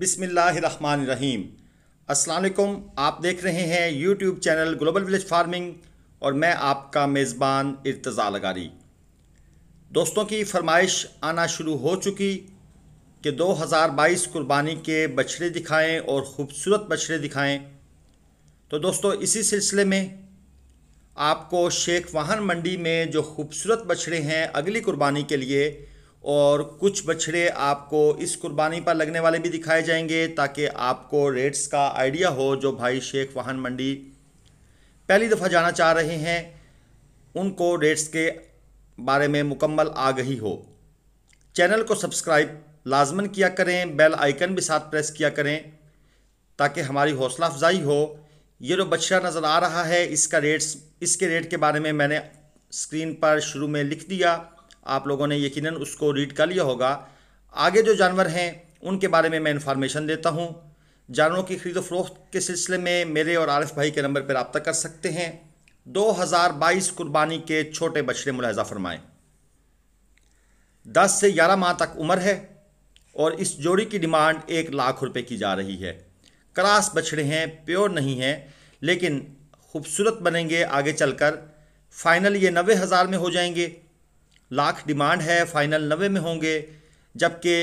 बिसमीम असलकुम आप देख रहे हैं YouTube channel Global Village Farming और मैं आपका मेज़बान इर्तज़ा लगारी दोस्तों की फरमाइश आना शुरू हो चुकी कि 2022 कुर्बानी के बछड़े दिखाएं और ख़ूबसूरत बछड़े दिखाएं तो दोस्तों इसी सिलसिले में आपको शेख वाहन मंडी में जो खूबसूरत बछड़े हैं अगली कुर्बानी के लिए और कुछ बछड़े आपको इस कुर्बानी पर लगने वाले भी दिखाए जाएंगे ताकि आपको रेट्स का आइडिया हो जो भाई शेख वाहन मंडी पहली दफ़ा जाना चाह रहे हैं उनको रेट्स के बारे में मुकम्मल आगही हो चैनल को सब्सक्राइब लाजमन किया करें बेल आइकन भी साथ प्रेस किया करें ताकि हमारी हौसला अफजाई हो ये जो बछड़ा नज़र आ रहा है इसका रेट्स इसके रेट के बारे में मैंने स्क्रीन पर शुरू में लिख दिया आप लोगों ने यकीनन उसको रीड कर लिया होगा आगे जो जानवर हैं उनके बारे में मैं इन्फॉर्मेशन देता हूँ जानवरों की खरीद फरोख्त के सिलसिले में मेरे और आरिफ भाई के नंबर पर रबता कर सकते हैं 2022 कुर्बानी के छोटे बछड़े मुलाजा फरमाएँ दस से ग्यारह माह तक उम्र है और इस जोड़ी की डिमांड एक लाख रुपए की जा रही है क्रास बछड़े हैं प्योर नहीं हैं लेकिन खूबसूरत बनेंगे आगे चलकर फाइनल ये नबे हज़ार में हो जाएंगे लाख डिमांड है फाइनल नबे में होंगे जबकि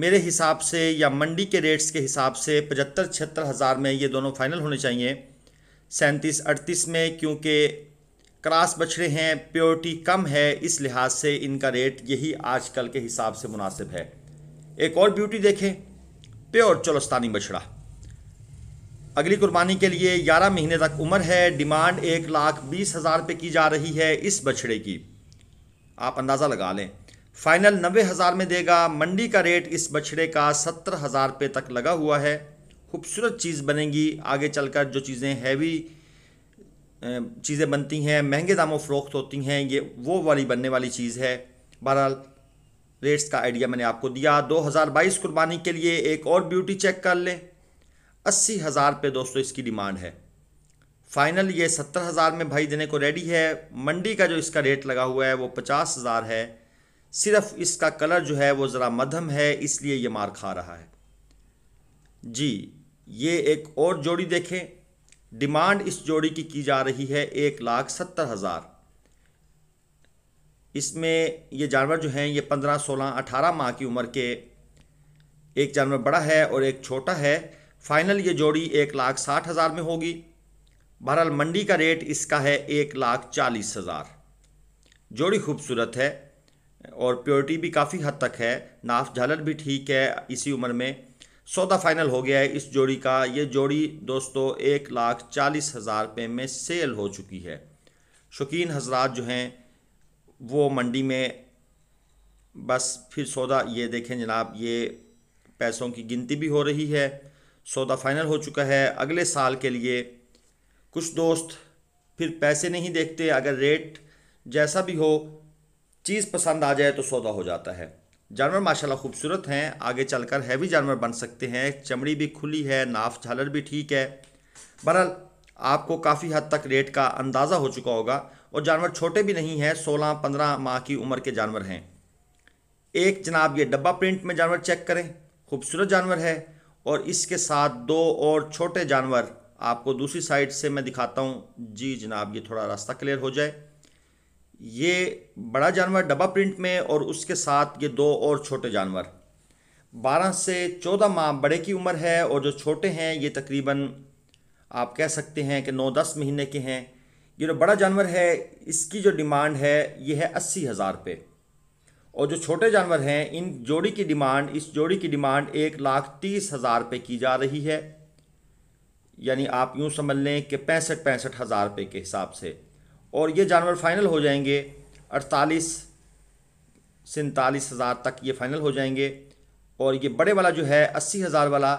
मेरे हिसाब से या मंडी के रेट्स के हिसाब से पचहत्तर छिहत्तर हज़ार में ये दोनों फाइनल होने चाहिए सैंतीस अड़तीस में क्योंकि क्रास बछड़े हैं प्योरिटी कम है इस लिहाज से इनका रेट यही आजकल के हिसाब से मुनासिब है एक और ब्यूटी देखें प्योर चौलस्तानी बछड़ा अगली कुर्बानी के लिए 11 महीने तक उम्र है डिमांड एक लाख बीस हज़ार पे की जा रही है इस बछड़े की आप अंदाज़ा लगा लें फाइनल नबे हज़ार में देगा मंडी का रेट इस बछड़े का सत्तर हज़ार रुपये तक लगा हुआ है खूबसूरत चीज़ बनेगी आगे चलकर जो चीज़ें हैवी चीज़ें बनती हैं महंगे दामों फ़रोख्त होती हैं ये वो वाली बनने वाली चीज़ है बहरहाल रेट्स का आइडिया मैंने आपको दिया 2022 कुर्बानी के लिए एक और ब्यूटी चेक कर लें अस्सी हज़ार रुपये दोस्तों इसकी डिमांड है फाइनल ये सत्तर हज़ार में भाई देने को रेडी है मंडी का जो इसका रेट लगा हुआ है वो पचास हज़ार है सिर्फ इसका कलर जो है वो ज़रा मध्यम है इसलिए ये मार खा रहा है जी ये एक और जोड़ी देखें डिमांड इस जोड़ी की की जा रही है एक लाख सत्तर हज़ार इसमें ये जानवर जो हैं ये पंद्रह सोलह अठारह माह की उम्र के एक जानवर बड़ा है और एक छोटा है फाइनल ये जोड़ी एक लाख साठ हज़ार में होगी बहरहाल मंडी का रेट इसका है एक लाख चालीस हज़ार जोड़ी खूबसूरत है और प्योरिटी भी काफ़ी हद तक है नाफ झालर भी ठीक है इसी उम्र में सौदा फाइनल हो गया है इस जोड़ी का ये जोड़ी दोस्तों एक लाख चालीस हज़ार रुपये में सेल हो चुकी है शौकीन हजरात जो हैं वो मंडी में बस फिर सौदा ये देखें जनाब ये पैसों की गिनती भी हो रही है सौदा फाइनल हो चुका है अगले साल के लिए कुछ दोस्त फिर पैसे नहीं देखते अगर रेट जैसा भी हो चीज़ पसंद आ जाए तो सौदा हो जाता है जानवर माशाल्लाह खूबसूरत हैं आगे चलकर हैवी जानवर बन सकते हैं चमड़ी भी खुली है नाफ झालर भी ठीक है बहरहाल आपको काफ़ी हद तक रेट का अंदाज़ा हो चुका होगा और जानवर छोटे भी नहीं हैं सोलह पंद्रह माह की उम्र के जानवर हैं एक जनाब ये डब्बा प्रिंट में जानवर चेक करें खूबसूरत जानवर है और इसके साथ दो और छोटे जानवर आपको दूसरी साइड से मैं दिखाता हूँ जी जनाब ये थोड़ा रास्ता क्लियर हो जाए ये बड़ा जानवर डब्बा प्रिंट में और उसके साथ ये दो और छोटे जानवर 12 से 14 माह बड़े की उम्र है और जो छोटे हैं ये तकरीबन आप कह सकते हैं कि 9-10 महीने के हैं ये जो बड़ा जानवर है इसकी जो डिमांड है ये है अस्सी हज़ार पे और जो छोटे जानवर हैं इन जोड़ी की डिमांड इस जोड़ी की डिमांड एक लाख तीस हज़ार पे की जा रही है यानी आप यूँ समझ लें कि पैंसठ पैंसठ हज़ार रुपये के हिसाब से और ये जानवर फाइनल हो जाएंगे अड़तालीस सैंतालीस हज़ार तक ये फाइनल हो जाएंगे और ये बड़े वाला जो है अस्सी हज़ार वाला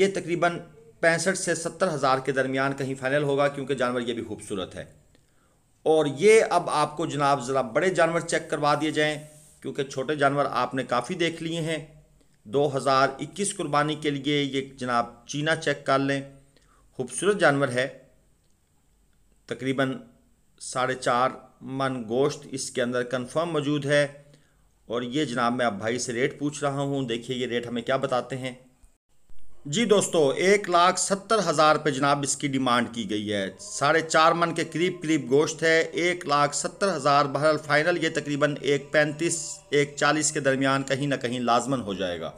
ये तकरीबन पैंसठ से सत्तर हज़ार के दरमियान कहीं फाइनल होगा क्योंकि जानवर ये भी खूबसूरत है और ये अब आपको जनाब ज़रा बड़े जानवर चेक करवा दिए जाएँ क्योंकि छोटे जानवर आपने काफ़ी देख लिए हैं 2021 कुर्बानी के लिए ये जनाब चीना चेक कर लें खूबसूरत जानवर है तकरीबन साढ़े चार मन गोश्त इसके अंदर कंफर्म मौजूद है और ये जनाब मैं अब भाई से रेट पूछ रहा हूँ देखिए ये रेट हमें क्या बताते हैं जी दोस्तों एक लाख सत्तर हज़ार पे जनाब इसकी डिमांड की गई है साढ़े चार मन के करीब करीब गोश्त है एक लाख सत्तर हज़ार बहरल फाइनल ये तकरीबन एक पैंतीस एक चालीस के दरमियान कहीं ना कहीं लाजमन हो जाएगा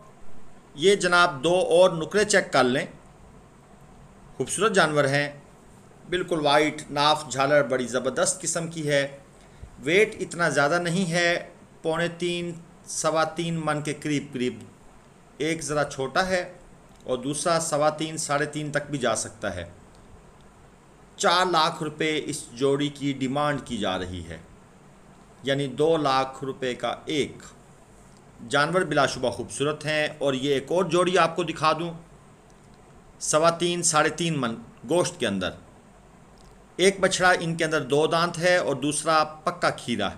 ये जनाब दो और नुकरे चेक कर लें खूबसूरत जानवर हैं बिल्कुल वाइट नाफ झालर बड़ी ज़बरदस्त किस्म की है वेट इतना ज़्यादा नहीं है पौने तीन सवा तीन मन के करीब करीब एक ज़रा छोटा है और दूसरा सवा तीन साढ़े तीन तक भी जा सकता है चार लाख रुपए इस जोड़ी की डिमांड की जा रही है यानी दो लाख रुपए का एक जानवर बिलाशुबा खूबसूरत हैं और ये एक और जोड़ी आपको दिखा दूँ सवा तीन साढ़े तीन मन गोश्त के अंदर एक बछड़ा इनके अंदर दो दांत है और दूसरा पक्का खीरा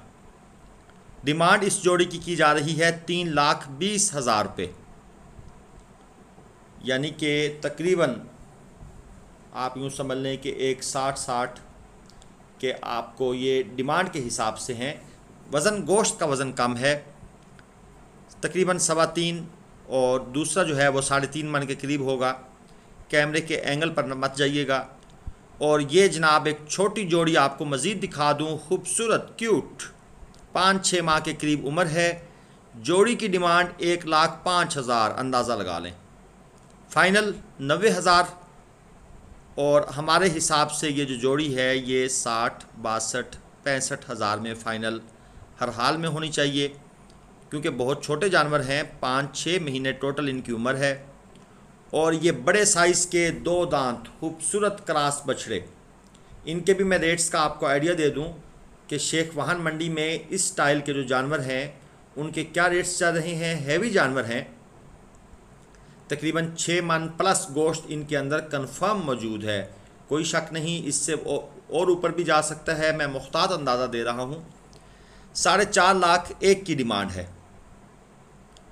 डिमांड इस जोड़ी की की जा रही है तीन लाख बीस हज़ार रुपये यानी कि तकरीबन आप यूँ समझ लें कि एक साठ साठ के आपको ये डिमांड के हिसाब से हैं वज़न गोश्त का वज़न कम है तकरीबन सवा तीन और दूसरा जो है वो साढ़े तीन मन के करीब होगा कैमरे के एंगल पर मत जाइएगा और ये जनाब एक छोटी जोड़ी आपको मज़ीद दिखा दूँ खूबसूरत क्यूट पाँच छः माह के करीब उम्र है जोड़ी की डिमांड एक लाख पाँच हज़ार अंदाज़ा लगा लें फाइनल नबे हज़ार और हमारे हिसाब से ये जो जोड़ी है ये साठ बासठ पैंसठ हज़ार में फ़ाइनल हर हाल में होनी चाहिए क्योंकि बहुत छोटे जानवर हैं पाँच छः महीने टोटल इनकी उम्र है और ये बड़े साइज़ के दो दांत खूबसूरत क्रास बछड़े इनके भी मैं रेट्स का आपको आइडिया दे दूं कि शेख वाहन मंडी में इस स्टाइल के जो जानवर हैं उनके क्या रेट्स चल रहे हैं हैवी जानवर हैं तकरीबन छः मन प्लस गोश्त इनके अंदर कंफर्म मौजूद है कोई शक नहीं इससे और ऊपर भी जा सकता है मैं मुख्तात अंदाज़ा दे रहा हूँ साढ़े चार लाख एक की डिमांड है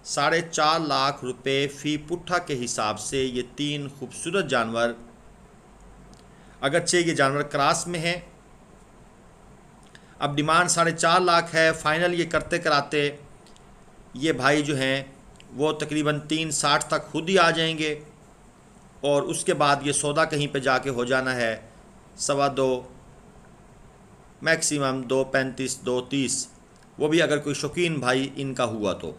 साढ़े चार लाख रुपए फी पुट्ठा के हिसाब से ये तीन खूबसूरत जानवर अगरचे ये जानवर क्रास में हैं अब डिमांड साढ़े चार लाख है फाइनल ये करते कराते ये भाई जो हैं वो तकरीबन तीन साठ तक खुद ही आ जाएंगे और उसके बाद ये सौदा कहीं पे जाके हो जाना है सवा दो मैक्सिमम दो पैंतीस दो तीस वो भी अगर कोई शौकीन भाई इनका हुआ तो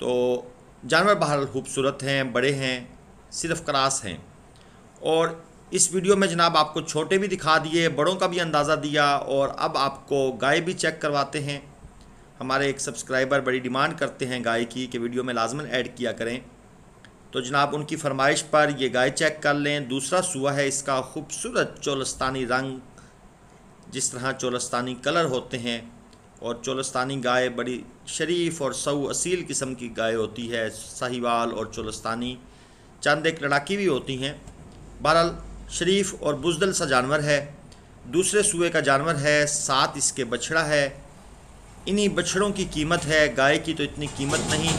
तो जानवर बहर खूबसूरत हैं बड़े हैं सिर्फ क्रास हैं और इस वीडियो में जनाब आपको छोटे भी दिखा दिए बड़ों का भी अंदाज़ा दिया और अब आपको गाय भी चेक करवाते हैं हमारे एक सब्सक्राइबर बड़ी डिमांड करते हैं गाय की कि वीडियो में लाजमन ऐड किया करें तो जनाब उनकी फरमाइश पर ये गाय चेक कर लें दूसरा सुआ है इसका खूबसूरत चोलस्तानी रंग जिस तरह चोलस्तानी कलर होते हैं और चोलस्तानी गाय बड़ी शरीफ और सऊ असील किस्म की गाय होती है साहिवाल और चोलस्तानी चंद एक लड़ाकी भी होती हैं बहरहाल शरीफ और बुजदल सा जानवर है दूसरे सूए का जानवर है सात इसके बछड़ा है इन्हीं बछड़ों की कीमत है गाय की तो इतनी कीमत नहीं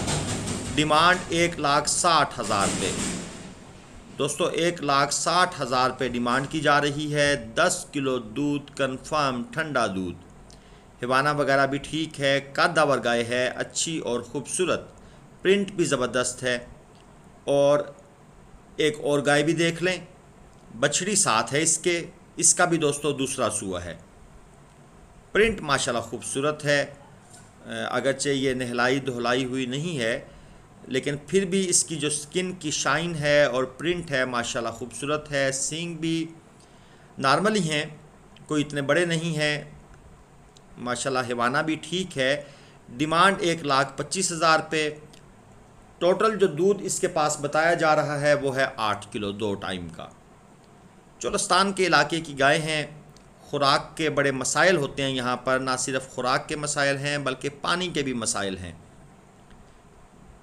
डिमांड एक लाख साठ हज़ार पे दोस्तों एक लाख साठ हज़ार पे डिमांड की जा रही है दस किलो दूध कन्फर्म ठंडा दूध हिवाना वगैरह भी ठीक है कादा वर्गाए है अच्छी और ख़ूबसूरत प्रिंट भी ज़बरदस्त है और एक और गाय भी देख लें बछड़ी साथ है इसके इसका भी दोस्तों दूसरा सूआ है प्रिंट माशाल्लाह खूबसूरत है अगरचे ये नहलाई धुलाई हुई नहीं है लेकिन फिर भी इसकी जो स्किन की शाइन है और प्रिंट है माशाल्लाह खूबसूरत है सींग भी नॉर्मली हैं कोई इतने बड़े नहीं हैं माशाल्लाह हिवाना भी ठीक है डिमांड एक लाख पच्चीस हज़ार पे टोटल जो दूध इसके पास बताया जा रहा है वो है आठ किलो दो टाइम का चोलस्तान के इलाके की गायें हैं खुराक के बड़े मसाइल होते हैं यहाँ पर ना सिर्फ खुराक के मसाइल हैं बल्कि पानी के भी मसाइल हैं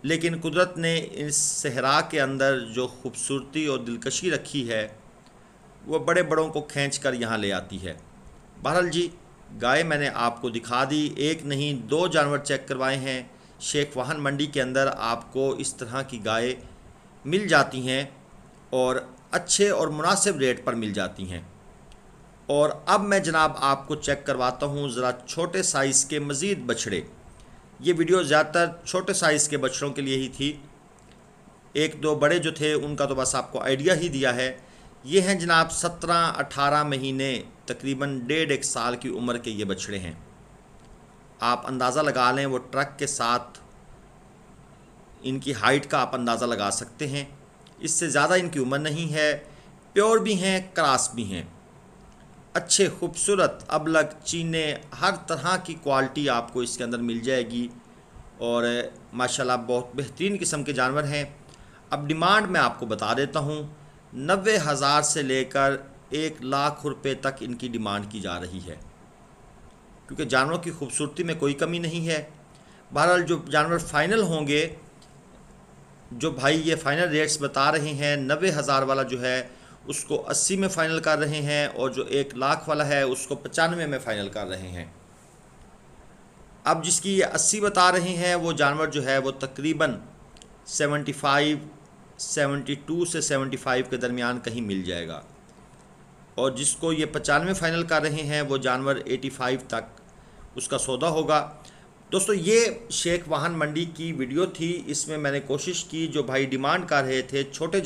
लेकिन कुदरत ने इस सहरा के अंदर जो खूबसूरती और दिलकशी रखी है वो बड़े बड़ों को खींच कर यहाँ ले आती है बहरहाल जी गाय मैंने आपको दिखा दी एक नहीं दो जानवर चेक करवाए हैं शेख वाहन मंडी के अंदर आपको इस तरह की गाय मिल जाती हैं और अच्छे और मुनासिब रेट पर मिल जाती हैं और अब मैं जनाब आपको चेक करवाता हूँ ज़रा छोटे साइज़ के मज़ीद बछड़े ये वीडियो ज़्यादातर छोटे साइज़ के बछड़ों के लिए ही थी एक दो बड़े जो थे उनका तो बस आपको आइडिया ही दिया है ये हैं जनाब सत्रह अठारह महीने तकरीबन डेढ़ एक साल की उम्र के ये बछड़े हैं आप अंदाज़ा लगा लें वो ट्रक के साथ इनकी हाइट का आप अंदाज़ा लगा सकते हैं इससे ज़्यादा इनकी उम्र नहीं है प्योर भी हैं क्रास भी हैं अच्छे खूबसूरत अबलग चीने हर तरह की क्वालिटी आपको इसके अंदर मिल जाएगी और माशाल्लाह बहुत बेहतरीन किस्म के जानवर हैं अब डिमांड मैं आपको बता देता हूँ नबे हज़ार से लेकर एक लाख रुपए तक इनकी डिमांड की जा रही है क्योंकि जानवरों की खूबसूरती में कोई कमी नहीं है बहरहाल जो जानवर फाइनल होंगे जो भाई ये फाइनल रेट्स बता रहे हैं नबे हज़ार वाला जो है उसको अस्सी में फ़ाइनल कर रहे हैं और जो एक लाख वाला है उसको पचानवे में फ़ाइनल कर रहे हैं अब जिसकी ये अस्सी बता रहे हैं वो जानवर जो है वो तकरीबन सेवेंटी फाइव सेवेंटी टू से सेवेंटी फाइव के दरमियान कहीं मिल जाएगा और जिसको ये पचानवे फाइनल कर रहे हैं वो जानवर 85 तक उसका सौदा होगा दोस्तों ये शेख वाहन मंडी की वीडियो थी इसमें मैंने कोशिश की जो भाई डिमांड कर रहे थे छोटे